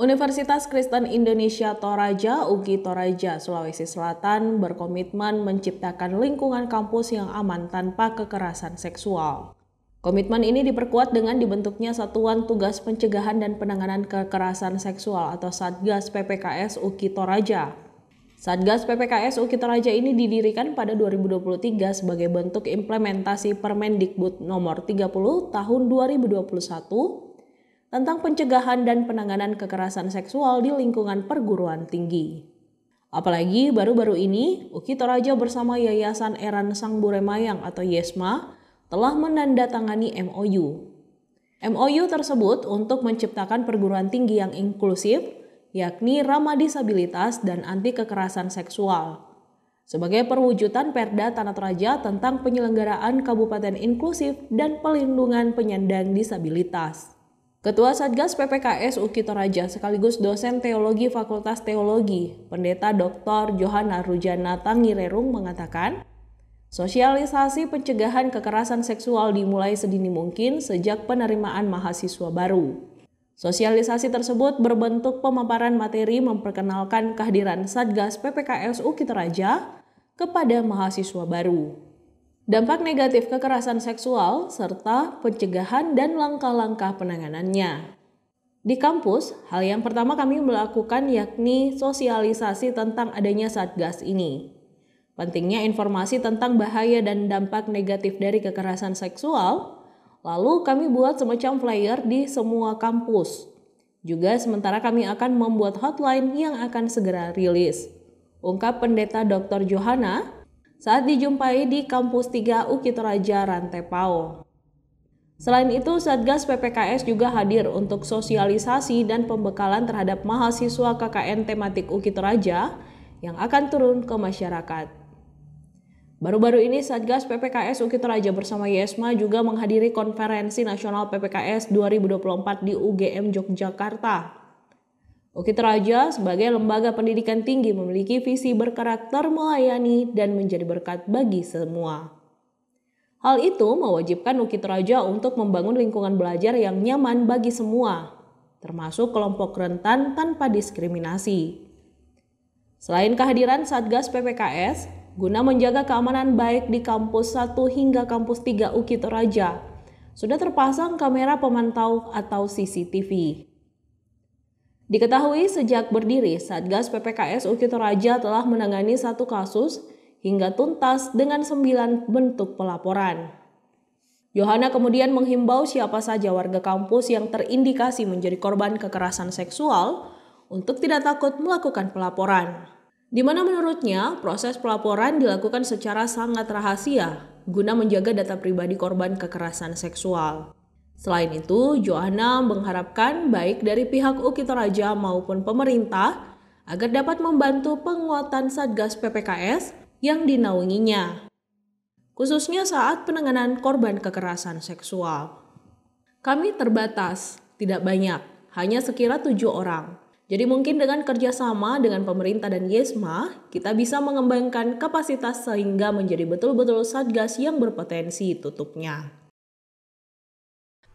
Universitas Kristen Indonesia Toraja, UGI Toraja, Sulawesi Selatan berkomitmen menciptakan lingkungan kampus yang aman tanpa kekerasan seksual. Komitmen ini diperkuat dengan dibentuknya Satuan Tugas Pencegahan dan Penanganan Kekerasan Seksual atau Satgas PPKS UGI Toraja. Satgas PPKS UGI Toraja ini didirikan pada 2023 sebagai bentuk implementasi Permendikbud nomor 30 tahun 2021 tentang pencegahan dan penanganan kekerasan seksual di lingkungan perguruan tinggi. Apalagi baru-baru ini, Uki Toraja bersama Yayasan Eran Sang Buremayang atau YESMA telah menandatangani MOU. MOU tersebut untuk menciptakan perguruan tinggi yang inklusif, yakni ramah disabilitas dan anti kekerasan seksual. Sebagai perwujudan Perda Tanah Toraja tentang penyelenggaraan Kabupaten Inklusif dan Pelindungan Penyandang Disabilitas. Ketua Satgas PPKS Uki Toraja sekaligus dosen teologi Fakultas Teologi, Pendeta Dr. Johanna Rujana Tangirerung mengatakan, sosialisasi pencegahan kekerasan seksual dimulai sedini mungkin sejak penerimaan mahasiswa baru. Sosialisasi tersebut berbentuk pemaparan materi memperkenalkan kehadiran Satgas PPKS Uki Toraja kepada mahasiswa baru dampak negatif kekerasan seksual, serta pencegahan dan langkah-langkah penanganannya. Di kampus, hal yang pertama kami melakukan yakni sosialisasi tentang adanya satgas ini. Pentingnya informasi tentang bahaya dan dampak negatif dari kekerasan seksual, lalu kami buat semacam flyer di semua kampus. Juga sementara kami akan membuat hotline yang akan segera rilis. Ungkap pendeta Dr. Johanna saat dijumpai di Kampus 3 UKIT Raja Rantepao. Selain itu, Satgas PPKS juga hadir untuk sosialisasi dan pembekalan terhadap mahasiswa KKN tematik UKIT Raja yang akan turun ke masyarakat. Baru-baru ini Satgas PPKS UKIT Raja bersama YESMA juga menghadiri konferensi nasional PPKS 2024 di UGM Yogyakarta. Bukit Raja sebagai lembaga pendidikan tinggi memiliki visi berkarakter melayani dan menjadi berkat bagi semua. Hal itu mewajibkan Bukit Raja untuk membangun lingkungan belajar yang nyaman bagi semua, termasuk kelompok rentan tanpa diskriminasi. Selain kehadiran Satgas PPKS, guna menjaga keamanan baik di kampus 1 hingga kampus 3 Ukit Raja, sudah terpasang kamera pemantau atau CCTV. Diketahui sejak berdiri, Satgas PPKS Uki Toraja telah menangani satu kasus hingga tuntas dengan sembilan bentuk pelaporan. Yohana kemudian menghimbau siapa saja warga kampus yang terindikasi menjadi korban kekerasan seksual untuk tidak takut melakukan pelaporan. Di mana menurutnya proses pelaporan dilakukan secara sangat rahasia guna menjaga data pribadi korban kekerasan seksual. Selain itu, Johanna mengharapkan baik dari pihak UKI Toraja maupun pemerintah agar dapat membantu penguatan Satgas PPKS yang dinaunginya, khususnya saat penanganan korban kekerasan seksual. Kami terbatas, tidak banyak, hanya sekira tujuh orang. Jadi mungkin dengan kerjasama dengan pemerintah dan Yesma, kita bisa mengembangkan kapasitas sehingga menjadi betul-betul Satgas yang berpotensi tutupnya.